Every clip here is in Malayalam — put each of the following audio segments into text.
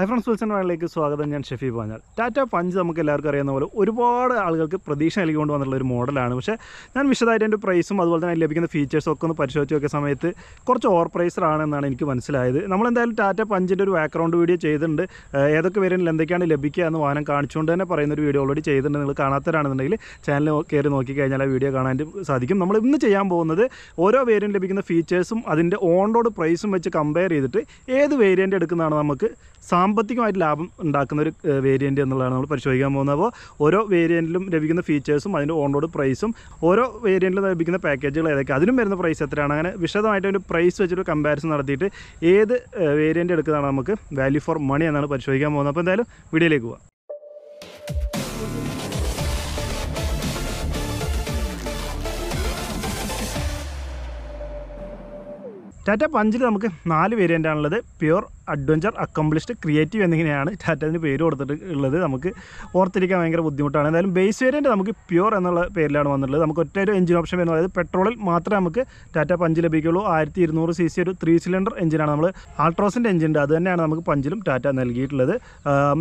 ഹൈ ഫ്രണ്ട്സ് വിൽസൺ വാനിലേക്ക് സ്വാഗതം ഞാൻ ഷെഫി പറഞ്ഞാൽ ടാറ്റ പഞ്ച് നമുക്ക് എല്ലാവർക്കും അറിയാവുന്ന പോലെ ഒരുപാട് ആളുകൾക്ക് പ്രതീക്ഷ നൽകിക്കൊണ്ട് വന്നിട്ടുള്ള ഒരു മോഡലാണ് പക്ഷേ ഞാൻ വിശദമായിട്ട് എൻ്റെ പ്രൈസും അതുപോലെ തന്നെ ലഭിക്കുന്ന ഫീച്ചേഴ്സും ഒക്കെ ഒന്ന് പരിശോധിച്ച് നോക്കിയ സമയത്ത് കുറച്ച് ഓവർ പ്രൈസറാണെന്നാണ് എനിക്ക് മനസ്സിലായത് നമ്മളെന്തായാലും ടാറ്റ പഞ്ചിൻ്റെ ഒരു ബാക്ക്ഗ്രൗണ്ട് വീഡിയോ ചെയ്തിട്ടുണ്ട് ഏതൊക്കെ വേരിയൻറ്റിൽ എന്തൊക്കെയാണ് ലഭിക്കുക എന്ന് വാഹനം കാണിച്ചുകൊണ്ട് തന്നെ പറയുന്ന ഒരു വീഡിയോ ഓൾറെഡി ചെയ്തിട്ടുണ്ട് നിങ്ങൾ കാണാത്തവരാണെന്നുണ്ടെങ്കിൽ ചാനൽ കയറി നോക്കി കഴിഞ്ഞാൽ ആ വീഡിയോ കാണാൻ സാധിക്കും നമ്മൾ ഇന്ന് ചെയ്യാൻ പോകുന്നത് ഓരോ വേരിയൻറ്റ് ലഭിക്കുന്ന ഫീച്ചേഴ്സും അതിൻ്റെ ഓൺ റോഡ് പ്രൈസും വെച്ച് കമ്പയർ ചെയ്തിട്ട് ഏത് വേരിയൻ്റ് എടുക്കുന്നതാണ് നമുക്ക് സാമ്പത്തികമായിട്ട് ലാഭം ഉണ്ടാക്കുന്ന ഒരു വേരിയൻറ്റ് എന്നുള്ളതാണ് നമ്മൾ പരിശോധിക്കാൻ പോകുന്നത് അപ്പോൾ ഓരോ വേരിയൻറ്റിലും ലഭിക്കുന്ന ഫീച്ചേഴ്സും അതിൻ്റെ ഓൺറോഡ് പ്രൈസും ഓരോ വേരിയൻറ്റിലും ലഭിക്കുന്ന പാക്കേജുകൾ ഏതൊക്കെ അതിനും വരുന്ന പ്രൈസ് എത്രയാണ് അങ്ങനെ വിശദമായിട്ട് ഒരു പ്രൈസ് വെച്ചിട്ട് കമ്പാരിസൺ നടത്തിയിട്ട് ഏത് വേരിയൻറ്റ് എടുക്കുന്നതാണ് നമുക്ക് വാല്യൂ ഫോർ മണി എന്നാണ് പരിശോധിക്കാൻ പോകുന്നത് അപ്പോൾ എന്തായാലും വീഡിയോയിലേക്ക് പോവാം ടാറ്റ പഞ്ചിൽ നമുക്ക് നാല് വേരിയൻ്റ് ആണുള്ളത് പ്യുർ അഡ്വഞ്ചർ അക്കംപ്ലിഷ്ഡ് ക്രിയേറ്റീവ് എന്നിങ്ങനെയാണ് ടാറ്റതിന് പേര് കൊടുത്തിട്ട് ഉള്ളത് നമുക്ക് ഓർത്തിരിക്കാൻ ഭയങ്കര ബുദ്ധിമുട്ടാണ് എന്തായാലും ബേസ് വേരിയൻറ്റ് നമുക്ക് പ്യൂർ എന്നുള്ള പേരിലാണ് വന്നിട്ടുള്ളത് നമുക്ക് ഒറ്റ ഒരു എഞ്ചിൻ ഓപ്ഷൻ വേണം അതായത് പെട്രോളിൽ മാത്രമേ നമുക്ക് ടാറ്റ പഞ്ച് ലഭിക്കുകയുള്ളൂ ആയിരത്തി ഇരുന്നൂറ് സി സി ഒരു ത്രീ സിലിണ്ടർ എഞ്ചിനാണ് നമ്മൾ ആൾട്രോസിൻ്റെ എഞ്ചിൻ അത് തന്നെയാണ് നമുക്ക് പഞ്ചിലും ടാറ്റ നൽകിയിട്ടുള്ളത്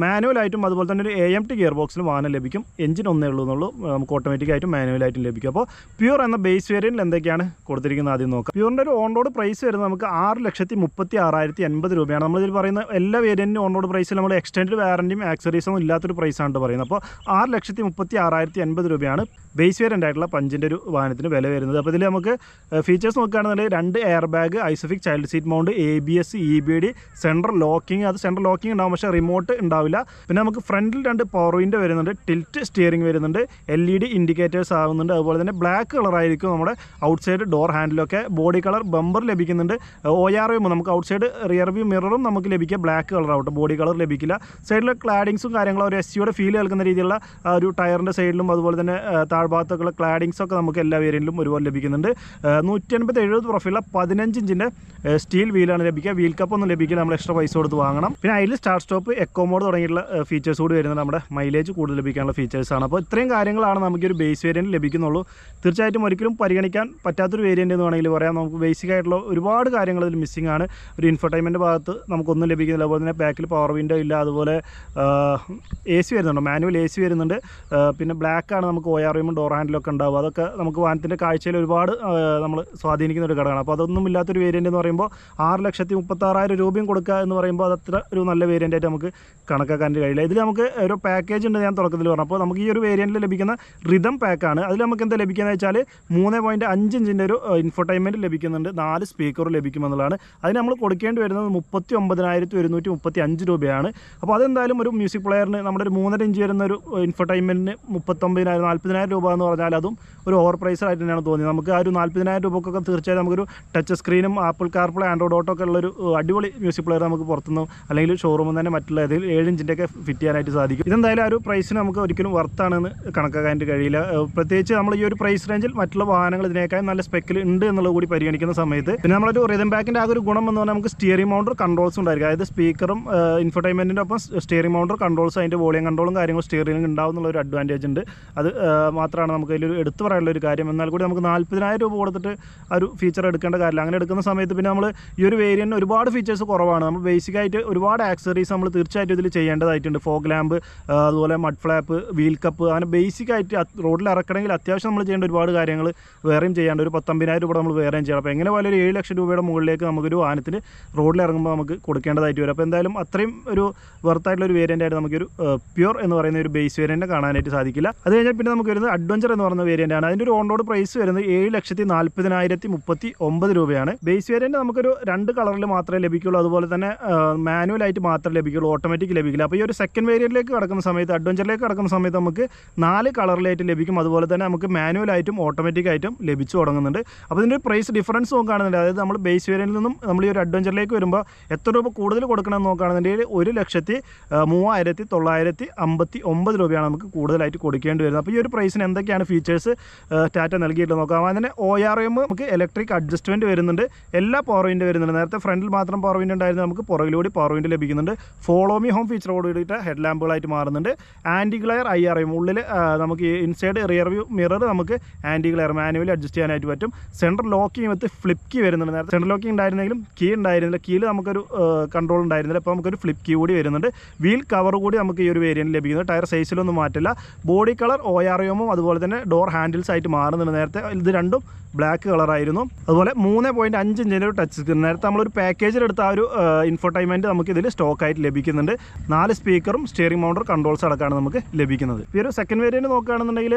മാനുവലായിട്ടും അതുപോലെ തന്നെ ഒരു എ എം ടി ഗിയർ ബോക്സിലും വാഹനം ലഭിക്കും എഞ്ചിൻ ഒന്നേ ഉള്ളൂ എന്നുള്ളൂ നമുക്ക് ഓട്ടോമാറ്റിക്കായിട്ടും മാനുവലായിട്ടും ലഭിക്കും അപ്പോൾ പ്യൂർ എന്ന ബേസ് വേരിയൻറ്റിൽ എന്തൊക്കെയാണ് കൊടുത്തിരിക്കുന്നത് ആദ്യം നോക്കാം പ്യൂറിൻ്റെ ഒരു ഓൺ റോഡ് പ്രൈസ് വരുന്നത് നമുക്ക് ആറ് ലക്ഷത്തി മുപ്പത്തി ആറായിരത്തി എൺപത് രൂപയാണ് നമ്മൾ നമ്മളിതിൽ പറയുന്ന എല്ലാ വേരിയൻറ്റിനും ഓൺ റോഡ് പ്രൈസിൽ നമ്മൾ എക്സ്റ്റൻഡ് വാറൻറ്റിയും ആക്സറീസും ഇല്ലാത്തൊരു പ്രൈസാണ് പറയുന്നത് അപ്പോൾ ആറ് ലക്ഷത്തി മുപ്പത്തി ആറായിരത്തി എൺപത് രൂപയാണ് ബേസ് വേരിയൻ്റ് ആയിട്ടുള്ള പഞ്ചിൻ്റെ ഒരു വാഹനത്തിന് വില വരുന്നത് അപ്പോൾ ഇതിൽ നമുക്ക് ഫീച്ചേഴ്സ് നോക്കുകയാണെന്നുണ്ടെങ്കിൽ രണ്ട് air bag ISOFIX child seat mount A B S E B D central locking അത് സെൻട്രൽ ലോക്കിംഗ് ഉണ്ടാവും പക്ഷേ റിമോട്ട് ഉണ്ടാവില്ല പിന്നെ നമുക്ക് ഫ്രണ്ടിൽ രണ്ട് പവർ വരുന്നുണ്ട് ടിൽറ്റ് സ്റ്റിയറിംഗ് വരുന്നുണ്ട് എൽ ഇ ഡി ഇൻഡിക്കേറ്റേഴ്സ് ആവുന്നുണ്ട് അതുപോലെ തന്നെ ബ്ലാക്ക് കളറായിരിക്കും നമ്മുടെ ഔട്ട്സൈഡ് ഡോർ ഹാൻഡിലൊക്കെ ബോഡി കളർ ബമ്പർ ലഭിക്കുന്നുണ്ട് ഒ ആർ വ്യൂ നമുക്ക് ഔട്ട്സൈഡ് റിയർ വ്യൂ മിററും കളറും നമുക്ക് ലഭിക്കുക ബ്ലാക്ക് കളറാവട്ടെ ബോഡി കളർ ലഭിക്കില്ല സൈഡിലെ ക്ലാഡിങ്സും കാര്യങ്ങളും ഒരു എസ് സിയുടെ ഫീൽ കേൾക്കുന്ന രീതിയിലുള്ള ഒരു ടയറിൻ്റെ സൈഡിലും അതുപോലെ തന്നെ താഴ്ഭാഗത്തൊക്കെയുള്ള ക്ലാഡിങ്സൊക്കെ നമുക്ക് എല്ലാ വേരിയൻറ്റിലും ഒരുപോലെ ലഭിക്കുന്നുണ്ട് നൂറ്റി അൻപത്തി എഴുപത് പ്രൊഫൈലുള്ള പതിനഞ്ച് ഇഞ്ചിൻ്റെ സ്റ്റീൽ വീലാണ് ലഭിക്കുക വീൽ കപ്പ് ഒന്നും ലഭിക്കില്ല നമ്മൾ എക്സ്ട്രാ പൈസ കൊടുത്ത് വാങ്ങണം പിന്നെ അതിൽ സ്റ്റാർ സ്റ്റോപ്പ് എക്കോ മോഡ് തുടങ്ങിയിട്ടുള്ള ഫീച്ചേഴ്സ് കൂടി വരുന്നത് നമ്മുടെ മൈലേജ് കൂടുതൽ ലഭിക്കാനുള്ള ഫീച്ചേഴ്സാണ് അപ്പോൾ ഇത്രയും കാര്യങ്ങളാണ് നമുക്കൊരു ബേസ് വേരിയൻറ്റ് ലഭിക്കുന്നുള്ളൂ തീർച്ചയായിട്ടും ഒരിക്കലും പരിഗണിക്കാൻ പറ്റാത്തൊരു വേരിയൻറ്റ് എന്ന് വേണമെങ്കിൽ പറയാം നമുക്ക് ബേസിക് ആയിട്ടുള്ള ഒരുപാട് കാര്യങ്ങൾ ഇതിൽ മിസ്സിംഗ് ആണ് ഒരു ഇൻഫർടൈൻമെൻറ്റ് ഭാഗത്ത് നമുക്കൊന്നും ലഭിക്കുന്നില്ല അതുപോലെ തന്നെ ബാക്കിൽ പവർ വിൻഡോ ഇല്ല അതുപോലെ എ സി വരുന്നുണ്ട് മാനുവൽ എ സി വരുന്നുണ്ട് പിന്നെ ബ്ലാക്കാണ് നമുക്ക് ഒ ആർ എമ്മും ഡോർ ഹാൻഡിലൊക്കെ ഉണ്ടാവും അതൊക്കെ നമുക്ക് വാഹനത്തിൻ്റെ കാഴ്ചയിൽ ഒരുപാട് നമ്മൾ സ്വാധീനിക്കുന്ന ഒരു ഘടകമാണ് അപ്പോൾ അതൊന്നും ഇല്ലാത്തൊരു വേരിയൻ്റ് എന്ന് പറയുമ്പോൾ ആറ് ലക്ഷത്തി മുപ്പത്താറായിരം രൂപയും കൊടുക്കുക എന്ന് പറയുമ്പോൾ അത് അത്ര ഒരു നല്ല വേരിയൻ്റായിട്ട് നമുക്ക് കണക്കാക്കാൻ കഴിയില്ല ഇതിൽ നമുക്ക് ഒരു പാക്കേജ് ഉണ്ട് ഞാൻ തുടക്കത്തിൽ പറഞ്ഞു അപ്പോൾ നമുക്ക് ഈ ഒരു വേരിയൻറ്റിൽ ലഭിക്കുന്ന റിതം പാക്കാണ് അതിൽ നമുക്ക് എന്താ ലഭിക്കുന്നത് വെച്ചാൽ മൂന്ന് പോയിൻറ്റ് അഞ്ച് ഇഞ്ചിൻ്റെ ഒരു ഇൻഫർടൈൻമെൻറ്റ് ലഭിക്കുന്നുണ്ട് നാല് സ്പീക്കർ ലഭിക്കുമെന്നുള്ളതാണ് അതിന് നമ്മൾ കൊടുക്കേണ്ടി വരുന്നത് മുപ്പത്തി ഒമ്പതിനായിരത്തി ഒരുന്നൂറ്റി മുപ്പത്തി അഞ്ച് രൂപയാണ് അപ്പോൾ അതെന്തായാലും ഒരു മ്യൂസിക് പ്ലെയറിന് നമ്മുടെ ഒരു മൂന്നര ഇഞ്ച് വരുന്ന ഒരു ഇൻഫർടൈൻമെൻറ്റിന് മുപ്പത്തൊമ്പതിനായിരം നാൽപ്പതിനായിരം രൂപ എന്ന് പറഞ്ഞാൽ അതും ഒരു ഓവർ പ്രൈസ് ആയിട്ട് തന്നെയാണ് തോന്നിയത് നമുക്ക് ആ ഒരു നാൽപ്പതിനായിരം രൂപക്കൊക്കെ തീർച്ചയായും നമുക്കൊരു ടച്ച് സ്ക്രീനും ആപ്പിൾ കാർപ്ലേ ആൻഡ്രോയിഡ് ഓട്ടോ ഒക്കെ ഉള്ളൊരു അടിപൊളി മ്യൂസിക് പ്ലെയർ നമുക്ക് പുറത്തുനിന്ന് അല്ലെങ്കിൽ ഷോറൂമിൽ തന്നെ മറ്റുള്ള ഏതെങ്കിലും ഏഴ് ഇഞ്ചിൻ്റെയൊക്കെ ഒക്കെ ഫിറ്റ് ചെയ്യാനായിട്ട് സാധിക്കും ഇതെന്തായാലും ആ ഒരു പ്രൈസിന് നമുക്ക് ഒരിക്കലും വർത്താണെന്ന് കണക്കാക്കാനായിട്ട് കഴിയില്ല പ്രത്യേകിച്ച് നമ്മൾ ഈ ഒരു പ്രൈസ് റേഞ്ചിൽ മറ്റുള്ള വാഹനങ്ങൾ ഇതിനേക്കാൾ നല്ല സ്പെക്കിൽ ഉണ്ട് എന്നുള്ളത് കൂടി പരിഗണിക്കുന്ന സമയത്ത് പിന്നെ നമ്മളൊരു റിതം ബാക്കിൻ്റെ ആ ഒരു ഗുണം എന്ന് പറഞ്ഞാൽ നമുക്ക് സ്റ്റിയറിംഗ് മൗണ്ടർ കൺട്രോൾ കൺട്രോൾസ് ഉണ്ടായിരിക്കും അതായത് സ്പീക്കറും ഇൻഫർടൈൻമെൻറ്റിൻ്റെ ഒപ്പം സ്റ്റിയറിംഗ് മൗണ്ടർ കൺട്രോൾസ് അതിൻ്റെ വോളിയം കൺട്രോളും കാര്യങ്ങളും സ്റ്റിയറിംഗ് ഉണ്ടാവുന്നുള്ള ഒരു അഡ്വാൻറ്റേജ് ഉണ്ട് അത് മാത്രമാണ് നമുക്ക് ഇതിലൊരു എടുത്തു പറയാനുള്ള ഒരു കാര്യം എന്നാൽ കൂടി നമുക്ക് നാൽപ്പതിനായിരം രൂപ കൊടുത്തിട്ട് ആ ഒരു ഫീച്ചർ എടുക്കേണ്ട കാര്യമില്ല അങ്ങനെ എടുക്കുന്ന സമയത്ത് പിന്നെ നമ്മൾ ഈ ഒരു വേരിയൻറ്റ് ഒരുപാട് ഫീച്ചേഴ്സ് കുറവാണ് നമ്മൾ ബേസിക്കായിട്ട് ഒരുപാട് ആക്സറീസ് നമ്മൾ തീർച്ചയായിട്ടും ഇതിൽ ചെയ്യേണ്ടതായിട്ടുണ്ട് ഫോഗ് ലാമ്പ് അതുപോലെ മഡ് ഫ്ലാപ്പ് വീൽ കപ്പ് അങ്ങനെ ബേസിക്കായിട്ട് റോഡിൽ ഇറക്കണമെങ്കിൽ അത്യാവശ്യം നമ്മൾ ചെയ്യേണ്ട ഒരുപാട് കാര്യങ്ങൾ വേറെയും ചെയ്യാണ്ട് ഒരു പത്തൊമ്പതിനായിരം രൂപ നമ്മൾ വേറെയും ചെയ്യണം അപ്പോൾ എങ്ങനെ പോലെ ഒരു ഏഴ് ലക്ഷം രൂപയുടെ മുകളിലേക്ക് നമുക്കൊരു വാഹനത്തിന് റോഡിൽ ഇറങ്ങുമ്പോൾ നമുക്ക് കൊടുക്കേണ്ടതായിട്ട് വരും അപ്പോൾ എന്തായാലും അത്രയും ഒരു വെറുത്തായിട്ടുള്ള ഒരു വേരിയൻ്റ് ആയിട്ട് നമുക്കൊരു പ്യുർ എന്ന് പറയുന്ന ഒരു ബേസ് വേരിയൻ്റ് കാണാനായിട്ട് സാധിക്കില്ല അത് കഴിഞ്ഞാൽ പിന്നെ നമുക്ക് വരുന്നത് അഡ്വഞ്ചർ എന്ന് പറയുന്ന വേരിയൻ്റ് ആണ് അതിൻ്റെ ഒരു ഓൺ റോഡ് പ്രൈസ് വരുന്നത് ഏഴ് ലക്ഷത്തി നാൽപ്പതിനായിരത്തി മുപ്പത്തി ഒമ്പത് രൂപയാണ് ബേസ് വേരിയൻ്റ് നമുക്കൊരു രണ്ട് കളറിൽ മാത്രമേ ലഭിക്കുള്ളൂ അതുപോലെ തന്നെ മാനുവൽ ആയിട്ട് മാത്രമേ ലഭിക്കുള്ളൂ ഓട്ടോമാറ്റിക് ലഭിക്കില്ല അപ്പോൾ ഈ ഒരു സെക്കൻഡ് വേരിയൻറ്റിലേക്ക് കടക്കുന്ന സമയത്ത് അഡ്വഞ്ചറിലേക്ക് കടക്കുന്ന സമയത്ത് നമുക്ക് നാല് കളറിലായിട്ട് ലഭിക്കും അതുപോലെ തന്നെ നമുക്ക് മാനുവലായിട്ടും ആയിട്ടും ലഭിച്ചു തുടങ്ങുന്നുണ്ട് അപ്പോൾ ഇതിൻ്റെ പ്രൈസ് ഡിഫറൻസ് നോക്കുകയാണെന്നുണ്ടെങ്കിൽ അതായത് നമ്മൾ ബേസ് വേരിയൻറ്റിൽ നിന്നും നമ്മൾ ഈ ഒരു അഡ്വഞ്ചറിലേക്ക് വരുമ്പോൾ എത്ര പത്ത് രൂപ കൂടുതൽ കൊടുക്കണമെന്ന് നോക്കുകയാണെന്നുണ്ടെങ്കിൽ ഒരു ലക്ഷത്തി മൂവായിരത്തി തൊള്ളായിരത്തി അമ്പത്തി ഒമ്പത് രൂപയാണ് നമുക്ക് കൂടുതലായിട്ട് കൊടുക്കേണ്ടി വരുന്നത് അപ്പോൾ ഈ ഒരു പ്രൈസിന് എന്തൊക്കെയാണ് ഫീച്ചേഴ്സ് ടാറ്റ നൽകിയിട്ടുള്ളത് നോക്കാം അതിന് ഒ ആർ എം നമുക്ക് ഇലക്ട്രിക് അഡ്ജസ്റ്റ്മെൻറ്റ് വരുന്നുണ്ട് എല്ലാ പവർ വിൻഡ് വരുന്നുണ്ട് നേരത്തെ ഫ്രണ്ടിൽ മാത്രം പവർ വിൻഡ് ഉണ്ടായിരുന്നു നമുക്ക് പുറകിലൂടെ പവർ വിൻഡ് ലഭിക്കുന്നുണ്ട് ഫോളോ മി ഹോം ഫീച്ചർ കൂടിയിട്ട് ഹെഡ് ലാമ്പുകളായിട്ട് മാറുന്നുണ്ട് anti glare I R M ഉള്ളിൽ നമുക്ക് ഇൻസൈഡ് റിയർ വ്യൂ മിറർ നമുക്ക് ആൻറ്റി ഗ്ലെയർ മാനുവലി അഡ്ജസ്റ്റ് ചെയ്യാനായിട്ട് പറ്റും central locking with flip key വരുന്നുണ്ട് നേരത്തെ സെൻട്രൽ ലോക്കിംഗ് ഉണ്ടായിരുന്നെങ്കിലും കീ ഉണ്ടായിരുന്നില്ല കീയിൽ നമുക്കൊരു കൺട്രോൾ ഉണ്ടായിരുന്നില്ല അപ്പോൾ നമുക്കൊരു ഫ്ലിപ്പ് കീ കൂടി വരുന്നുണ്ട് വീൽ കവർ കൂടി നമുക്ക് ഈ ഒരു വേരിയൻറ്റ് ലഭിക്കുന്നത് ടയർ സൈസിലൊന്നും മാറ്റില്ല ബോഡി കളർ ഒ ആർ അതുപോലെ തന്നെ ഡോർ ഹാൻഡിൽസ് ആയിട്ട് മാറുന്നുണ്ട് നേരത്തെ ഇത് രണ്ടും ബ്ലാക്ക് കളറായിരുന്നു അതുപോലെ മൂന്ന് പോയിൻറ്റ് അഞ്ച് ഇഞ്ചിൻ്റെ ഒരു ടച്ച് സ്ക്രീൻ നേരത്തെ നമ്മളൊരു പാക്കേജിലെടുത്ത ആ ഒരു ഇൻഫോർടൈൻമെൻറ്റ് നമുക്ക് ഇതിൽ സ്റ്റോക്കായിട്ട് ലഭിക്കുന്നുണ്ട് നാല് സ്പീക്കറും സ്റ്റിയറിംഗ് മൗണ്ടർ കൺട്രോൾസ് അടക്കമാണ് നമുക്ക് ലഭിക്കുന്നത് ഈ ഒരു സെക്കൻഡ് വേരിയൻറ്റ് നോക്കുകയാണെന്നുണ്ടെങ്കിൽ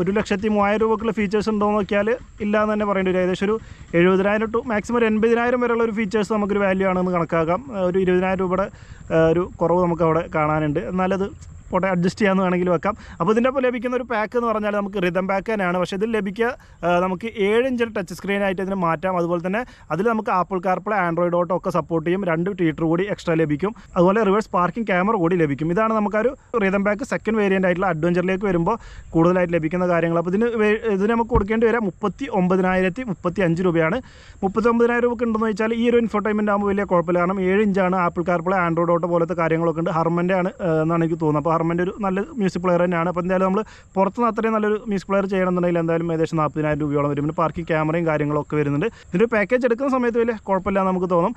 ഒരു ലക്ഷത്തി മൂവായിരം രൂപക്കുള്ള ഫീച്ചേഴ്സ് ഉണ്ടോ എന്ന് നോക്കിയാൽ ഇല്ല എന്ന് തന്നെ പറയേണ്ടി വരും ഏകദേശം ഒരു എഴുപതിനായിരം ടു മാക്സിമം ഒരു എൺപതിനായിരം വരെയുള്ള ഒരു ഫീച്ചേഴ്സ് നമുക്കൊരു വാല്യൂ ആണെന്ന് കണക്കാക്കാം ഒരു ഇരുപതിനായിരം രൂപയുടെ ഒരു കുറവ് നമുക്ക് അവിടെ കാണാനുണ്ട് എന്നാലത് പോട്ടെ അഡ്ജസ്റ്റ് ചെയ്യാന്ന് വേണമെങ്കിലും വെക്കാം അപ്പോൾ ഇതിൻ്റെ ഒപ്പം ലഭിക്കുന്ന ഒരു പാക്ക് എന്ന് പറഞ്ഞാൽ നമുക്ക് റിതം പാക്ക് തന്നെയാണ് പക്ഷേ ഇതിൽ ലഭിക്കുക നമുക്ക് ഏഴ് ഇഞ്ച് ടച്ച് സ്ക്രീൻ ആയിട്ട് ഇതിന് മാറ്റാം അതുപോലെ തന്നെ അതിൽ നമുക്ക് ആപ്പിൾ കാർപ്ലേ ആൻഡ്രോയിഡ് ഓട്ടോ ഒക്കെ സപ്പോർട്ട് ചെയ്യും രണ്ട് ട്വീറ്റർ കൂടി എക്സ്ട്രാ ലഭിക്കും അതുപോലെ റിവേഴ്സ് പാർക്കിംഗ് ക്യാമറ കൂടി ലഭിക്കും ഇതാണ് നമുക്കൊരു റിതം പാക്ക് സെക്കൻഡ് വേരിയൻ്റ് ആയിട്ടുള്ള അഡ്വഞ്ചറിലേക്ക് വരുമ്പോൾ കൂടുതലായിട്ട് ലഭിക്കുന്ന കാര്യങ്ങൾ അപ്പോൾ ഇതിന് ഇതിന് നമുക്ക് കൊടുക്കേണ്ടി വരാം മുപ്പത്തി ഒമ്പതിനായിരത്തി മുപ്പത്തി അഞ്ച് രൂപയാണ് മുപ്പത്തി ഒമ്പതിനായിരം രൂപ ഉണ്ടെന്ന് വെച്ചാൽ ഈ ഒരു ഇൻഫോർട്ടൈൻമെൻറ്റ് ആകുമ്പോൾ വലിയ കുഴപ്പമില്ല കാരണം ഏഴ് ഇഞ്ചാണ് ആപ്പിൾ കാർപ്ലേ ആൻഡ്രോയിഡ് ഓട്ടോ പോലത്തെ കാര്യങ്ങളൊക്കെ ഉണ്ട് ഹർമൻ്റെ ആണ് എന്നാണ് എനിക്ക് തോന്നുന്നത് അപ്പോൾ ഗവൺമെൻറ് ഒരു നല്ല മ്യൂസിക് പ്ലെയർ തന്നെയാണ് അപ്പോൾ എന്തായാലും നമ്മൾ നിന്ന് അത്രയും നല്ലൊരു മ്യൂസിക് പ്ലെയർ ചെയ്യണമെന്നുണ്ടെങ്കിൽ എന്തായാലും ഏകദേശം നാൽപ്പതിനായിരം രൂപയോളം വരും പിന്നെ പാർക്കിംഗ് ക്യാമറയും കാര്യങ്ങളൊക്കെ വരുന്നുണ്ട് ഇതിൻ്റെ പാക്കേജ് എടുക്കുന്ന സമയത്ത് വലിയ കുഴപ്പമില്ല നമുക്ക് തോന്നും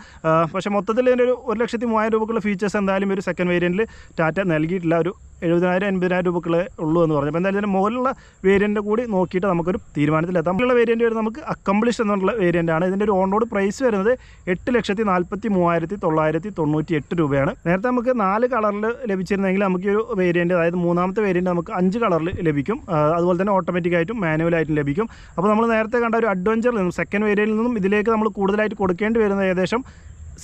പക്ഷേ മൊത്തത്തിൽ ഇതിൻ്റെ ഒരു ഒരു ലക്ഷത്തി മൂവായിരം രൂപക്കുള്ള ഫീച്ചേഴ്സ് എന്തായാലും ഒരു സെക്കൻഡ് വേരിയൻറ്റിൽ ടാറ്റ നൽകിയിട്ടില്ല ഒരു എഴുപതിനായിരം എൺപതിനായിരം രൂപക്കുള്ള ഉള്ളൂ എന്ന് പറഞ്ഞു അപ്പോൾ എന്തായാലും ഇതിൻ്റെ മുകളിലുള്ള വേരിയൻ്റെ കൂടി നോക്കിയിട്ട് നമുക്കൊരു തീരുമാനത്തിലെത്താം മുകളിലുള്ള വേരിയൻ്റ് വരുന്നത് നമുക്ക് അക്കംപ്ലിഷ് എന്നുള്ള ആണ് ഇതിൻ്റെ ഒരു ഓൺ റോഡ് പ്രൈസ് വരുന്നത് എട്ട് ലക്ഷത്തി നാൽപ്പത്തി മൂവായിരത്തി തൊള്ളായിരത്തി തൊണ്ണൂറ്റി എട്ട് രൂപയാണ് നേരത്തെ നമുക്ക് നാല് കളറിൽ ലഭിച്ചിരുന്നെങ്കിൽ നമുക്ക് ഒരു വേരിയൻ്റ് അതായത് മൂന്നാമത്തെ വേരിയൻ്റ് നമുക്ക് അഞ്ച് കളറിൽ ലഭിക്കും അതുപോലെ തന്നെ ഓട്ടോമാറ്റിക്കായിട്ടും മാനുവലായിട്ടും ലഭിക്കും അപ്പോൾ നമ്മൾ നേരത്തെ കണ്ട ഒരു അഡ്വഞ്ചറിൽ നിന്നും സെക്കൻഡ് വേരിയൻ്റിൽ നിന്നും ഇതിലേക്ക് നമ്മൾ കൂടുതലായിട്ട് കൊടുക്കേണ്ടി വരുന്നത് ഏകദേശം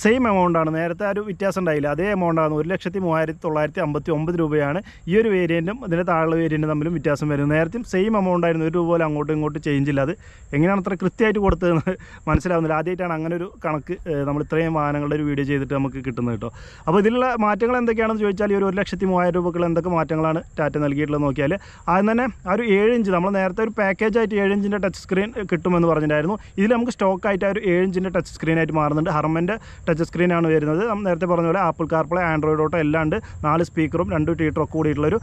സെയിം എമൗണ്ടാണ് നേരത്തെ ഒരു വ്യത്യാസം ഉണ്ടായില്ല അതേ എമൗണ്ടാണ് ഒരു ലക്ഷത്തി മൂവായിരത്തി തൊള്ളായിരത്തി അമ്പത്തി ഒമ്പത് രൂപയാണ് ഈ ഒരു വേരിയൻറ്റും ഇതിൻ്റെ താഴെ വേരിയൻറ്റും തമ്മിലും വ്യത്യാസം വരുന്നത് നേരത്തെയും സെയിം എമൗണ്ട് ആയിരുന്നു ഒരു രൂപ പോലും അങ്ങോട്ടും ഇങ്ങോട്ടും ചേഞ്ച് ഇല്ല അത് എങ്ങനെയാണ് അത്ര കൃത്യമായിട്ട് കൊടുത്തതെന്ന് മനസ്സിലാവുന്നില്ല ആദ്യമായിട്ടാണ് അങ്ങനെ ഒരു കണക്ക് നമ്മൾ ഇത്രയും വാഹനങ്ങളുടെ ഒരു വീഡിയോ ചെയ്തിട്ട് നമുക്ക് കിട്ടുന്നത് കേട്ടോ അപ്പോൾ ഇതിലുള്ള മാറ്റങ്ങൾ എന്തൊക്കെയാണെന്ന് ചോദിച്ചാൽ ഈ ഒരു ഒരു ലക്ഷത്തി മൂവായിരം രൂപക്കുള്ള എന്തൊക്കെ മാറ്റങ്ങളാണ് ടാറ്റ നൽകിയിട്ടുള്ളത് നോക്കിയാൽ ആദ്യം തന്നെ ആ ഒരു ഏഴ് ഇഞ്ച് നമ്മൾ നേരത്തെ ഒരു പാക്കേജ് ആയിട്ട് ഏഴ് ഇഞ്ചിൻ്റെ ടച്ച് സ്ക്രീൻ കിട്ടുമെന്ന് പറഞ്ഞിട്ടുണ്ടായിരുന്നു ഇതിൽ നമുക്ക് സ്റ്റോക്കായിട്ട് ആ ഒരു ഏഴ് ഇഞ്ചിൻ്റെ ടച്ച് സ്ക്രീനായിട്ട് മാറുന്നുണ്ട് ഹർമൻ്റെ ടച്ച് സ്ക്രീനാണ് വരുന്നത് നേരത്തെ പറഞ്ഞ പോലെ ആപ്പിൾ കാർപ്ലേ ആൻഡ്രോയിഡ് ഓട്ടോ എല്ലാണ്ട് നാല് സ്പീക്കറും രണ്ട് ട്വീറ്ററോ കൂടിയിട്ടുള്ളൊരു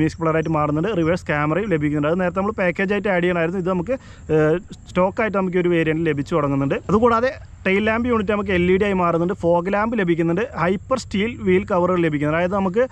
മ്യൂസിക് പ്ലെയറായിട്ട് മാറുന്നുണ്ട് റിവേഴ്സ് ക്യാമറയും ലഭിക്കുന്നുണ്ട് അത് നേരത്തെ നമ്മൾ പാക്കേജായിട്ട് ആഡ് ചെയ്യണമായിരുന്നു ഇത് നമുക്ക് സ്റ്റോക്കായിട്ട് നമുക്ക് ഒരു വേരിയൻറ്റ് ലഭിച്ചു തുടങ്ങുന്നുണ്ട് അതുകൂടാതെ ടെയിൽ ലാമ്പ് യൂണിറ്റ് നമുക്ക് എൽ ഇ ഡി ആയി മാറുന്നുണ്ട് ഫോഗ് ലാമ്പ് ലഭിക്കുന്നുണ്ട് ഹൈപ്പർ സ്റ്റീൽ വീൽ കവറുകൾ ലഭിക്കുന്നുണ്ട് അതായത് നമുക്ക്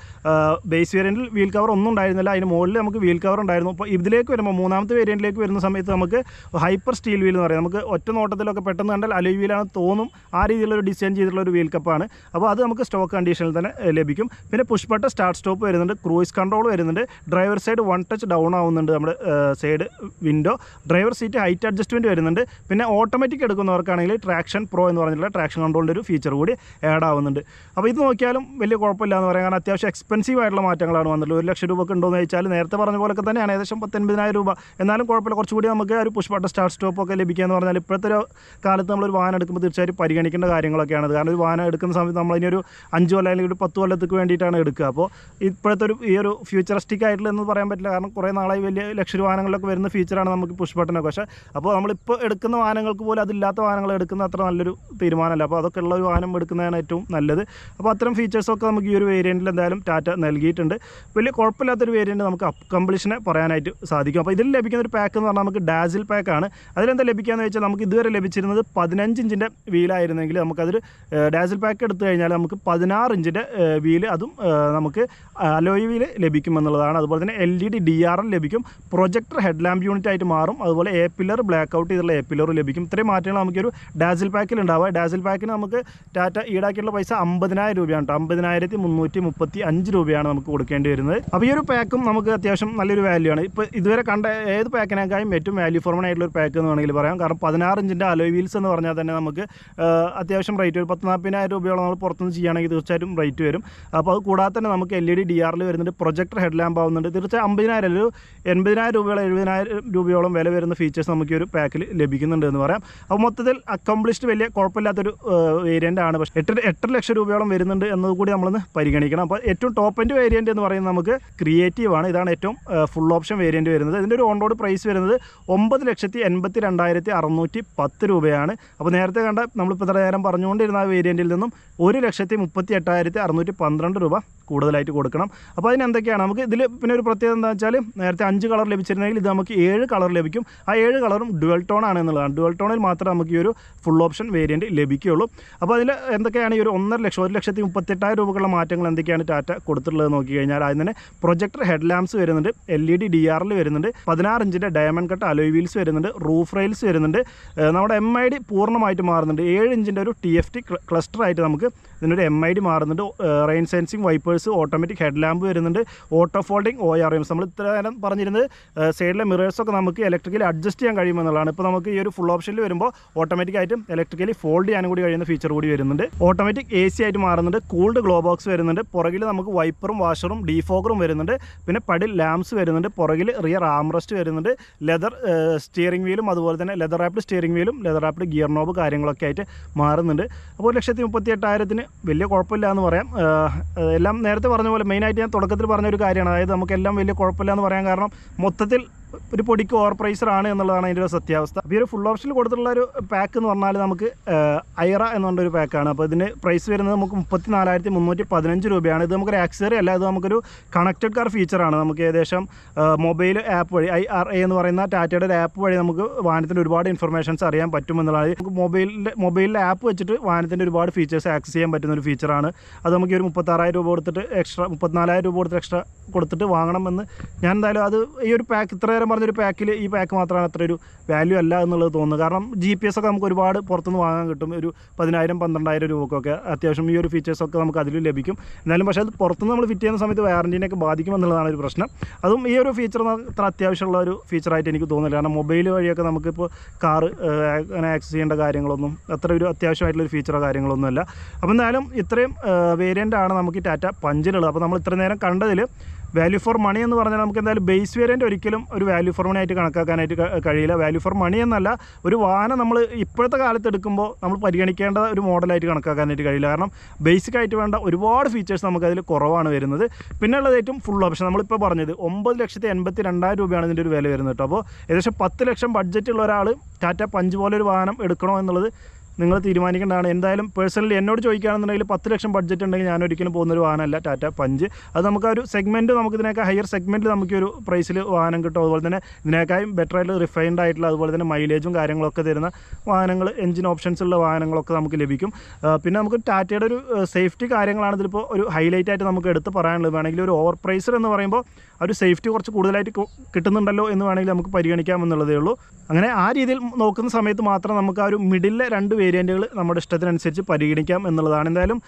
ബേസ് വേരിയൻറ്റിൽ വീൽ കവർ ഒന്നും ഉണ്ടായിരുന്നില്ല അതിന് മുകളിൽ നമുക്ക് വീൽ കവർ ഉണ്ടായിരുന്നു അപ്പോൾ ഇതിലേക്ക് വരുമ്പോൾ മൂന്നാമത്തെ വേരിയൻറ്റിലേക്ക് വരുന്ന സമയത്ത് നമുക്ക് ഹൈപ്പർ സ്റ്റീൽ വീൽ എന്ന് പറയാം നമുക്ക് ഒറ്റ നോട്ടത്തിലൊക്കെ പെട്ടെന്ന് കണ്ടാൽ അലോയ് വീലാണ് തോന്നും ആ രീതിയിലുള്ള ഡിസൈൻ ചെയ്തിട്ടുള്ള ഒരു വീൽ കപ്പാണ് അപ്പോൾ അത് നമുക്ക് സ്റ്റോക്ക് കണ്ടീഷനിൽ തന്നെ ലഭിക്കും പിന്നെ പുഷ് സ്റ്റാർട്ട് സ്റ്റോപ്പ് വരുന്നുണ്ട് ക്രൂയിസ് കൺട്രോൾ വരുന്നുണ്ട് driver side one touch down ആവുന്നുണ്ട് നമ്മുടെ side window driver seat height adjustment വരുന്നുണ്ട് പിന്നെ ഓട്ടോമാറ്റിക് എടുക്കുന്നവർക്കാണെങ്കിൽ ട്രാക്ഷൻ പ്രോ എന്ന് പറഞ്ഞിട്ടുള്ള ട്രാക്ഷൻ കൺട്രോളിൻ്റെ ഒരു ഫീച്ചർ കൂടി ആഡ് ആവുന്നുണ്ട് അപ്പോൾ ഇത് നോക്കിയാലും വലിയ കുഴപ്പമില്ല എന്ന് പറയാം കാരണം അത്യാവശ്യം എക്സ്പെൻസീവ് ആയിട്ടുള്ള മാറ്റങ്ങളാണ് വന്നിട്ടുള്ളത് ഒരു ലക്ഷം രൂപക്ക് ഉണ്ടോ എന്ന് ചോദിച്ചാൽ നേരത്തെ പറഞ്ഞ പോലൊക്കെ തന്നെയാണ് ഏകദേശം പത്തൊൻപതിനായിരം രൂപ എന്നാലും കുഴപ്പമില്ല കുറച്ചുകൂടി നമുക്ക് ഒരു പുഷ് ബട്ടൺ സ്റ്റാർട്ട് സ്റ്റോപ്പ് ഒക്കെ ലഭിക്കുക എന്ന് പറഞ്ഞാൽ ഇപ്പോഴത്തെ ഒരു കാലത്ത് നമ്മളൊരു വാഹനം എടുക്കുമ്പോൾ തീർച്ചയായും പരിഗണിക്കേണ്ട കാര്യങ്ങളൊക്കെയാണ് കാരണം ഒരു വാഹനം എടുക്കുന്ന സമയത്ത് നമ്മൾ ഇനി ഒരു അഞ്ച് കൊല്ലം അല്ലെങ്കിൽ ഒരു പത്ത് കൊല്ലത്തേക്ക് വേണ്ടിയിട്ടാണ് എടുക്കുക അപ്പോൾ ഇപ്പോഴത്തെ ഒരു ഈ ഒരു ഫ്യൂച്ചറിസ്റ്റിക് ആയിട്ടുള്ള എന്ന് പറയാൻ പറ്റില്ല കാരണം കുറേ നാളായി വലിയ ലക്ഷ്യ വാഹനങ്ങളിലൊക്കെ വരുന്ന ഫീച്ചറാണ് നമുക്ക് പുഷ് ബട്ടനൊക്കെ പക്ഷേ അപ്പോൾ നമ്മളിപ്പോൾ എടുക്കുന്ന വാഹനങ്ങൾക്ക് പോലും അതില്ലാത്ത വാഹനങ്ങൾ എടുക്കുന്ന അത്ര നല്ലൊരു തീരുമാനമല്ല അപ്പോൾ അതൊക്കെ ഉള്ള ഒരു വാഹനം എടുക്കുന്നതാണ് ഏറ്റവും നല്ലത് അപ്പോൾ അത്തരം ഫീച്ചേഴ്സൊക്കെ നമുക്ക് ഈ ഒരു വേരിയൻറ്റിൽ എന്തായാലും ടാറ്റ നൽകിയിട്ടുണ്ട് വലിയ കുഴപ്പമില്ലാത്തൊരു വേരിയൻറ്റ് നമുക്ക് കംപ്ലീഷനെ പറയാനായിട്ട് സാധിക്കും അപ്പോൾ ഇതിൽ ലഭിക്കുന്ന ഒരു പാക്ക് എന്ന് പറഞ്ഞാൽ നമുക്ക് ഡാസിൽ പാക്കാണ് അതിലെന്താ ലഭിക്കുകയെന്ന് വെച്ചാൽ നമുക്ക് ഇതുവരെ ലഭിച്ചിരുന്നത് പതിനഞ്ച് ഇഞ്ചിൻ്റെ വീലായിരുന്നെങ്കിൽ നമുക്കതിൽ ഡാസിൽ പാക്ക് എടുത്തു കഴിഞ്ഞാൽ നമുക്ക് പതിനാറ് ഇഞ്ചിൻ്റെ വീല് അതും നമുക്ക് അലോയ് വീല് ലഭിക്കുമെന്നുള്ളതാണ് അതുപോലെ തന്നെ L E D D R L ലഭിക്കും പ്രൊജക്ടർ ഹെഡ് ലാമ്പ് യൂണിറ്റ് ആയിട്ട് മാറും അതുപോലെ എ പില്ലർ ബ്ലാക്ക് ഔട്ട് ചെയ്തുള്ള എ പില്ലർ ലഭിക്കും ഇത്രയും മാറ്റങ്ങൾ നമുക്കൊരു ഡാസിൽ പാക്കിലുണ്ടാവുക ഡാസിൽ പാക്കിന് നമുക്ക് ടാറ്റ ഈടാക്കിയുള്ള പൈസ അമ്പതിനായിരം രൂപയാണ് കേട്ടോ അമ്പതിനായിരത്തി മുന്നൂറ്റി മുപ്പത്തി അഞ്ച് രൂപയാണ് നമുക്ക് കൊടുക്കേണ്ടി വരുന്നത് അപ്പോൾ ഈ ഒരു പാക്കും നമുക്ക് അത്യാവശ്യം നല്ലൊരു വാല്യൂ ആണ് ഇപ്പോൾ ഇതുവരെ കണ്ട ഏത് പാക്കിനേക്കാളും ഏറ്റവും വാല്യൂ ഫോർമൺ ആയിട്ടുള്ള ഒരു പാക്ക് എന്ന് വേണമെങ്കിൽ പറയാം കാരണം പതിനാറ് ഇഞ്ചിൻ്റെ അലോയ് വീൽസ് എന്ന് പറഞ്ഞാൽ തന്നെ നമുക്ക് അത്യാവശ്യം റേറ്റ് വരും പത്ത് നാൽപ്പതിനായിരം രൂപയോളം നമ്മൾ പുറത്തുനിന്ന് ചെയ്യുകയാണെങ്കിൽ തീർച്ചയായിട്ടും റേറ്റ് വരും അപ്പോൾ അത് കൂടാതെ തന്നെ നമുക്ക് എൽ ഇ ഡി ഡി ആറിൽ വരുന്നുണ്ട് പ്രൊജക്ടർ ഹെഡ് ലാമ്പ് ആവുന്നുണ്ട് തീർച്ചയായും അമ്പതിനായിരം ഒരു എൺപതിനായിരം രൂപയോളം എഴുപതിനായിരം രൂപയോളം വില വരുന്ന ഫീച്ചേഴ്സ് നമുക്ക് ഈ ഒരു പാക്കിൽ ലഭിക്കുന്നുണ്ട് എന്ന് പറയാം അപ്പോൾ മൊത്തത്തിൽ അക്കംപ്ലിഷ്ഡ് വലിയ കുഴപ്പമില്ലാത്തൊരു വേരിയൻ്റ് ആണ് പക്ഷേ എട്ട് എട്ടര ലക്ഷം രൂപയോളം വരുന്നുണ്ട് എന്നത് കൂടി നമ്മളൊന്ന് പരിഗണിക്കണം അപ്പോൾ ഏറ്റവും ടോപ്പ് എൻഡ് വേരിയൻ്റ് എന്ന് പറയുന്നത് നമുക്ക് ക്രിയേറ്റീവ് ആണ് ഇതാണ് ഏറ്റവും ഫുൾ ഓപ്ഷൻ വേരിയൻ്റ് വരുന്നത് ഇതിൻ്റെ ഒരു ഓൺറോഡ് പ്രൈസ് വരുന്നത് ഒമ്പത് ലക്ഷത്തി എൺപത്തി രണ്ടായിരത്തി അറുന്നൂറ്റി പത്ത് രൂപയാണ് അപ്പോൾ നേരത്തെ കണ്ട നമ്മളിപ്പോൾ ഇത്ര നേരം പറഞ്ഞുകൊണ്ടിരുന്ന ആ വേരിയൻറ്റിൽ നിന്നും ഒരു ലക്ഷത്തി മുപ്പത്തി എട്ടായിരത്തി അറുന്നൂറ്റി പന്ത്രണ്ട് രൂപ കൂടുതലായിട്ട് കൊടുക്കണം അപ്പോൾ അതിന് എന്തൊക്കെയാണ് നമുക്ക് ഇതിൽ പിന്നെ ഒരു പ്രത്യേകത എന്താ വെച്ചാൽ നേരത്തെ അഞ്ച് കളർ ലഭിച്ചിരുന്നെങ്കിൽ ഇത് നമുക്ക് ഏഴ് കളർ ലഭിക്കും ആ ഏഴ് കളറും ഡുവൽ ടോൺ ആണ് എന്നുള്ളതാണ് ഡുവൽ ടോണിൽ മാത്രമേ നമുക്ക് ഈ ഒരു ഫുൾ ഓപ്ഷൻ വേരിയൻറ്റ് ലഭിക്കുകയുള്ളൂ അപ്പോൾ അതിൽ എന്തൊക്കെയാണ് ഈ ഒരു ഒന്നര ലക്ഷം ഒരു ലക്ഷത്തി മുപ്പത്തെട്ടായിരം രൂപക്കുള്ള മാറ്റങ്ങൾ എന്തൊക്കെയാണ് ടാറ്റ കൊടുത്തിട്ടുള്ളത് നോക്കി കഴിഞ്ഞാൽ ആദ്യം തന്നെ പ്രൊജക്ടർ ഹെഡ് ലാംപ്സ് വരുന്നുണ്ട് എൽ ഇ ഡി ഡി ആറിൽ വരുന്നുണ്ട് പതിനാറ് ഇഞ്ചിൻ്റെ ഡയമണ്ട് കട്ട് അലോയ് വീൽസ് വരുന്നുണ്ട് റൂഫ് റെയിൽസ് വരുന്നുണ്ട് നമ്മുടെ എം ഐ ഡി പൂർണ്ണമായിട്ട് മാറുന്നുണ്ട് ഏഴ് ഇഞ്ചിൻ്റെ ഒരു ടി എഫ് ടി ക്ലസ്റ്റർ ആയിട്ട് നമുക്ക് ഇതിനൊരു എം ഐ ഡി മാറുന്നുണ്ട് rain sensing wipers automatic head lamp വരുന്നുണ്ട് auto folding O R Ms നമ്മൾ ഇത്ര നേരം പറഞ്ഞിരുന്നത് സൈഡിലെ മിറേഴ്സൊക്കെ നമുക്ക് ഇലക്ട്രിക്കലി അഡ്ജസ്റ്റ് ചെയ്യാൻ കഴിയുമെന്നുള്ളതാണ് ഇപ്പോൾ നമുക്ക് ഈ ഒരു ഫുൾ ഓപ്ഷനിൽ വരുമ്പോൾ ഓട്ടോമാറ്റിക് ആയിട്ടും ഇലക്ട്രിക്കലി ഫോൾഡ് ചെയ്യാനും കൂടി കഴിയുന്ന ഫീച്ചർ കൂടി വരുന്നുണ്ട് ഓട്ടോമാറ്റിക് എ സി ആയിട്ട് മാറുന്നുണ്ട് കൂൾഡ് ഗ്ലോ ബോക്സ് വരുന്നുണ്ട് പുറകിൽ നമുക്ക് വൈപ്പറും വാഷറും ഡീഫോക്കറും വരുന്നുണ്ട് പിന്നെ പടി ലാംസ് വരുന്നുണ്ട് പുറകിൽ റിയർ ആംറസ്റ്റ് വരുന്നുണ്ട് ലെതർ സ്റ്റിയറിംഗ് വീലും അതുപോലെ തന്നെ ലെതർ ആപ്പിഡ് സ്റ്റിയറിംഗ് വീലും ലെതർ ആപ്പിഡ് ഗിയർ നോബ് കാര്യങ്ങളൊക്കെ ആയിട്ട് മാറുന്നുണ്ട് അപ്പോൾ ഒരു ലക്ഷത്തി മുപ്പത്തി എട്ടായിരത്തിന് വലിയ കുഴപ്പമില്ല എന്ന് പറയാം എല്ലാം നേരത്തെ പറഞ്ഞ പോലെ മെയിനായിട്ട് ഞാൻ തുടക്കത്തിൽ പറഞ്ഞൊരു കാര്യമാണ് അതായത് നമുക്കെല്ലാം വലിയ കുഴപ്പമില്ല എന്ന് പറയാൻ കാരണം മൊത്തത്തിൽ ഒരു പൊടിക്ക് ഓവർ പ്രൈസറാണ് എന്നുള്ളതാണ് അതിൻ്റെ ഒരു സത്യാവസ്ഥ അപ്പോൾ ഈ ഒരു ഫുൾ ഓപ്ഷനിൽ കൊടുത്തിട്ടുള്ള ഒരു പാക്ക് എന്ന് പറഞ്ഞാൽ നമുക്ക് ഐറ എന്ന് പറഞ്ഞ ഒരു പാക്കാണ് അപ്പോൾ ഇതിൻ്റെ പ്രൈസ് വരുന്നത് നമുക്ക് മുപ്പത്തി നാലായിരത്തി മുന്നൂറ്റി പതിനഞ്ച് രൂപയാണ് ഇത് നമുക്കൊരു ആക്സറി അല്ല ഇത് നമുക്കൊരു കണക്റ്റഡ് കാർ ഫീച്ചറാണ് നമുക്ക് ഏകദേശം മൊബൈൽ ആപ്പ് വഴി ഐ ആർ എ എന്ന് പറയുന്ന ടാറ്റയുടെ ഒരു ആപ്പ് വഴി നമുക്ക് വാഹനത്തിൻ്റെ ഒരുപാട് ഇൻഫർമേഷൻസ് അറിയാൻ പറ്റുമെന്നുള്ളത് നമുക്ക് മൊബൈലിൻ്റെ മൊബൈലിൻ്റെ ആപ്പ് വെച്ചിട്ട് വാഹനത്തിൻ്റെ ഒരുപാട് ഫീച്ചേഴ്സ് ആക്സസ് ചെയ്യാൻ പറ്റുന്ന ഒരു ഫീച്ചറാണ് അത് നമുക്ക് ഒരു മുപ്പത്താറായിരം രൂപ കൊടുത്തിട്ട് എക്സ്ട്രാ മുപ്പത്തിനാലായിരം രൂപ കൊടുത്തിട്ട് എക്സ്ട്രാ കൊടുത്തിട്ട് വാങ്ങണമെന്ന് ഞാൻ എന്തായാലും അത് ഈ ഒരു പാക്ക് ഇത്ര നേരം പറഞ്ഞൊരു പാക്കിൽ ഈ പാക്ക് മാത്രമാണ് അത്ര ഒരു വാല്യൂ അല്ല എന്നുള്ളത് തോന്നുന്നത് കാരണം ജി പി എസ് ഒക്കെ നമുക്ക് ഒരുപാട് പുറത്തുനിന്ന് വാങ്ങാൻ കിട്ടും ഒരു പതിനായിരം പന്ത്രണ്ടായിരം രൂപക്കൊക്കെ അത്യാവശ്യം ഈ ഒരു ഫീച്ചേഴ്സൊക്കെ നമുക്ക് അതിൽ ലഭിക്കും എന്നാലും പക്ഷേ അത് പുറത്തുനിന്ന് നമ്മൾ ഫിറ്റ് ചെയ്യുന്ന സമയത്ത് വാറൻറ്റീനെയൊക്കെ ബാധിക്കും എന്നുള്ളതാണ് ഒരു പ്രശ്നം അതും ഈ ഒരു ഫീച്ചർ അത്ര അത്യാവശ്യമുള്ള ഒരു ഫീച്ചറായിട്ട് എനിക്ക് തോന്നുന്നില്ല കാരണം മൊബൈൽ വഴിയൊക്കെ നമുക്കിപ്പോൾ കാർ അങ്ങനെ ആക്സസ് ചെയ്യേണ്ട കാര്യങ്ങളൊന്നും അത്ര ഒരു അത്യാവശ്യമായിട്ടുള്ള ഒരു ഫീച്ചറോ കാര്യങ്ങളൊന്നുമല്ല അപ്പോൾ എന്തായാലും ഇത്രയും വേരിയൻ്റാണ് നമുക്ക് ടാറ്റ പഞ്ചിലുള്ളത് അപ്പോൾ നമ്മൾ ഇത്ര നേരം കണ്ടതിൽ വാല്യൂ ഫോർ മണി എന്ന് പറഞ്ഞാൽ നമുക്ക് എന്തായാലും ബേസ് വേരിയൻ്റ് ഒരിക്കലും ഒരു വാല്യൂ ഫോർ മണി ആയിട്ട് കണക്കാക്കാനായിട്ട് കഴിയില്ല വാല്യൂ ഫോർ മണി എന്നല്ല ഒരു വാഹനം നമ്മൾ ഇപ്പോഴത്തെ കാലത്ത് എടുക്കുമ്പോൾ നമ്മൾ പരിഗണിക്കേണ്ട ഒരു മോഡലായിട്ട് കണക്കാക്കാനായിട്ട് കഴിയില്ല കാരണം ബേസിക് ആയിട്ട് വേണ്ട ഒരുപാട് ഫീച്ചേഴ്സ് നമുക്കതിൽ കുറവാണ് വരുന്നത് പിന്നെ ഉള്ളത് ഏറ്റവും ഫുൾ ഓപ്ഷൻ നമ്മളിപ്പോൾ പറഞ്ഞത് ഒമ്പത് ലക്ഷത്തി എൺപത്തി രണ്ടായിരം രൂപയാണ് ഇതിൻ്റെ ഒരു വില വരുന്നത് കേട്ടോ അപ്പോൾ ഏകദേശം പത്ത് ലക്ഷം ബഡ്ജറ്റുള്ള ഒരാൾ ടാറ്റ പഞ്ച് പോലെ ഒരു വാഹനം എടുക്കണോ എന്നുള്ളത് നിങ്ങൾ തീരുമാനിക്കേണ്ടതാണ് എന്തായാലും പേഴ്സണലി എന്നോട് ചോദിക്കുകയാണെന്നുണ്ടെങ്കിൽ പത്ത് ലക്ഷം ബഡ്ജറ്റ് ഉണ്ടെങ്കിൽ ഞാൻ ഒരിക്കലും പോകുന്നൊരു വാഹനമല്ല ടാറ്റ പഞ്ച് അത് നമുക്ക് ഒരു സെഗ്മെൻറ്റ് നമുക്ക് ഇതിനേക്കാൾ ഹയർ സെഗ്മെൻറ്റിൽ നമുക്ക് ഒരു പ്രൈസിൽ വാഹനം കിട്ടും അതുപോലെ തന്നെ ഇതിനേക്കാളും ബെറ്റർ ആയിട്ട് റിഫൈൻഡ് ആയിട്ടുള്ള അതുപോലെ തന്നെ മൈലേജും കാര്യങ്ങളൊക്കെ തരുന്ന വാഹനങ്ങൾ എഞ്ചിൻ ഓപ്ഷൻസ് ഉള്ള വാഹനങ്ങളൊക്കെ നമുക്ക് ലഭിക്കും പിന്നെ നമുക്ക് ടാറ്റയുടെ ഒരു സേഫ്റ്റി കാര്യങ്ങളാണ് ഇതിലിപ്പോൾ ഒരു ഹൈലൈറ്റ് ആയിട്ട് നമുക്ക് എടുത്ത് പറയാനുള്ളത് വേണമെങ്കിൽ ഒരു ഓവർ പ്രൈസർ എന്ന് പറയുമ്പോൾ ഒരു സേഫ്റ്റി കുറച്ച് കൂടുതലായിട്ട് കിട്ടുന്നുണ്ടല്ലോ എന്ന് വേണമെങ്കിൽ നമുക്ക് പരിഗണിക്കാമെന്നുള്ളതേ ഉള്ളൂ അങ്ങനെ ആ രീതിയിൽ നോക്കുന്ന സമയത്ത് മാത്രം നമുക്ക് ആ ഒരു മിഡിലെ രണ്ട് വേരിയൻറ്റുകൾ നമ്മുടെ ഇഷ്ടത്തിനനുസരിച്ച് പരിഗണിക്കാം എന്നുള്ളതാണ് എന്തായാലും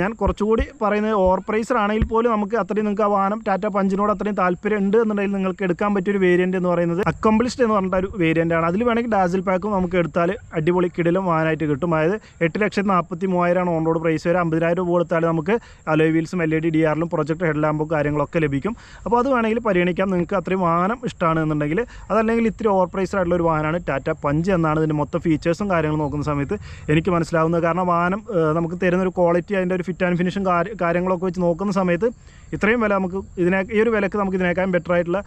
ഞാൻ കുറച്ചുകൂടി പറയുന്നത് ഓവർ പ്രൈസർ ആണെങ്കിൽ പോലും നമുക്ക് അത്രയും നിങ്ങൾക്ക് ആ വാഹനം ടാറ്റ പഞ്ചിനോട് അത്രയും താല്പര്യം ഉണ്ട് എന്നുണ്ടെങ്കിൽ നിങ്ങൾക്ക് എടുക്കാൻ പറ്റിയൊരു വേരിയൻറ്റ് എന്ന് പറയുന്നത് അക്കംപ്ലിഷ്ഡ് എന്ന് പറഞ്ഞിട്ട് ഒരു വേരിയൻ്റ് ആണ് അതിൽ വേണമെങ്കിൽ ഡാസിൽ പാക്കും നമുക്ക് എടുത്താൽ അടിപൊളി കിടലും വാഹനമായിട്ട് കിട്ടും അതായത് എട്ട് ലക്ഷത്തി നാൽപ്പത്തി മൂവായിരമാണ് ഓൺ റോഡ് പ്രൈസ് വരെ അമ്പതിനായിരം രൂപ കൊടുത്താൽ നമുക്ക് അലോയ് വീൽസും എൽ ഇ ഡി ഡി ആറിലും പ്രൊജക്ട് ഹെഡ് ലാമ്പും കാര്യങ്ങളൊക്കെ ലഭിക്കും അപ്പോൾ അത് വേണമെങ്കിൽ പരിഗണിക്കാം നിങ്ങൾക്ക് അത്രയും വാഹനം ഇഷ്ടമാണ് എന്നുണ്ടെങ്കിൽ അതല്ലെങ്കിൽ ഇത്തിരി ഓവർ പ്രൈസ്ഡ് ആയിട്ടുള്ള ഒരു വാഹനമാണ് ടാറ്റ പഞ്ച് എന്നാണ് ഇതിൻ്റെ മൊത്തം ഫീച്ചേഴ്സും കാര്യങ്ങളും നോക്കുന്ന സമയത്ത് എനിക്ക് മനസ്സിലാവുന്നത് കാരണം വാഹനം നമുക്ക് തരുന്ന ഒരു ക്വാളിറ്റി അതിൻ്റെ ഒരു ഫിറ്റ് ആൻഡ് ഫിനിഷും കാര്യങ്ങളൊക്കെ വെച്ച് നോക്കുന്ന സമയത്ത് ഇത്രയും വില നമുക്ക് ഇതിനെ ഈ ഒരു വിലക്ക് നമുക്ക് ഇതിനേക്കാളും ബെറ്റർ ആയിട്ടുള്ള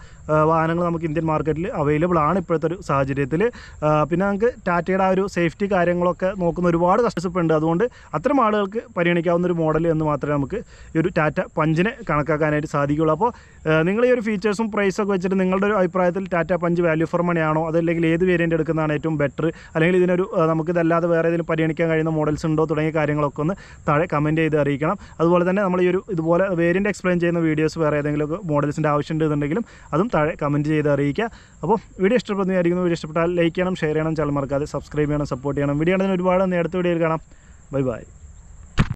വാഹനങ്ങൾ നമുക്ക് ഇന്ത്യൻ മാർക്കറ്റിൽ അവൈലബിൾ ആണ് ഇപ്പോഴത്തെ ഒരു സാഹചര്യത്തിൽ പിന്നെ നമുക്ക് ടാറ്റയുടെ ആ ഒരു സേഫ്റ്റി കാര്യങ്ങളൊക്കെ നോക്കുന്ന ഒരുപാട് കസ്റ്റമേഴ്സ് ഉണ്ട് അതുകൊണ്ട് അത്തരം ആളുകൾക്ക് പരിഗണിക്കാവുന്ന ഒരു മോഡൽ എന്ന് മാത്രമേ നമുക്ക് ഈ ഒരു ടാറ്റ പഞ്ചിനെ കണക്കാക്കാനായിട്ട് സാധിക്കുകയുള്ളൂ അപ്പോൾ നിങ്ങൾ ഈ ഒരു ഫീച്ചേഴ്സും പ്രൈസൊക്കെ വെച്ചിട്ട് നിങ്ങളുടെ ഒരു അഭിപ്രായത്തിൽ Tata Punch value for money ആണോ അതല്ലെങ്കിൽ ഏത് വേരിയൻ്റ് എടുക്കുന്നതാണ് ഏറ്റവും ബെറ്റർ അല്ലെങ്കിൽ ഇതിനൊരു നമുക്കിതല്ലാതെ വേറെ ഏതെങ്കിലും പരിഗണിക്കാൻ കഴിയുന്ന മോഡൽസ് ഉണ്ടോ തുടങ്ങിയ കാര്യങ്ങളൊക്കെ ഒന്ന് താഴെ കമൻറ്റ് ചെയ്ത് അറിയിക്കണം അതുപോലെ തന്നെ നമ്മൾ ഈ ഒരു ഇതുപോലെ വേരിയൻ്റ് എക്സ്പ്ലെയിൻ ചെയ്യുന്ന വീഡിയോസ് വേറെ ഏതെങ്കിലും മോഡൽസിൻ്റെ ഉണ്ടെന്നുണ്ടെങ്കിലും അതും താഴെ കമൻറ്റ് ചെയ്ത് അറിയിക്കുക അപ്പോൾ വീഡിയോ ഇഷ്ടപ്പെടുന്നതായിരിക്കുന്നു വീഡിയോ ഇഷ്ടപ്പെട്ടാൽ ലൈക്ക് ചെയ്യണം ഷെയർ ചെയ്യണം ചാനൽ മറക്കാതെ സബ്സ്ക്രൈബ് ചെയ്യണം സപ്പോർട്ട് ചെയ്യണം വീഡിയോ ആണെങ്കിൽ ഒരുപാട് നേരത്തെ വീഡിയോയിൽ കാണാം ബൈ ബൈ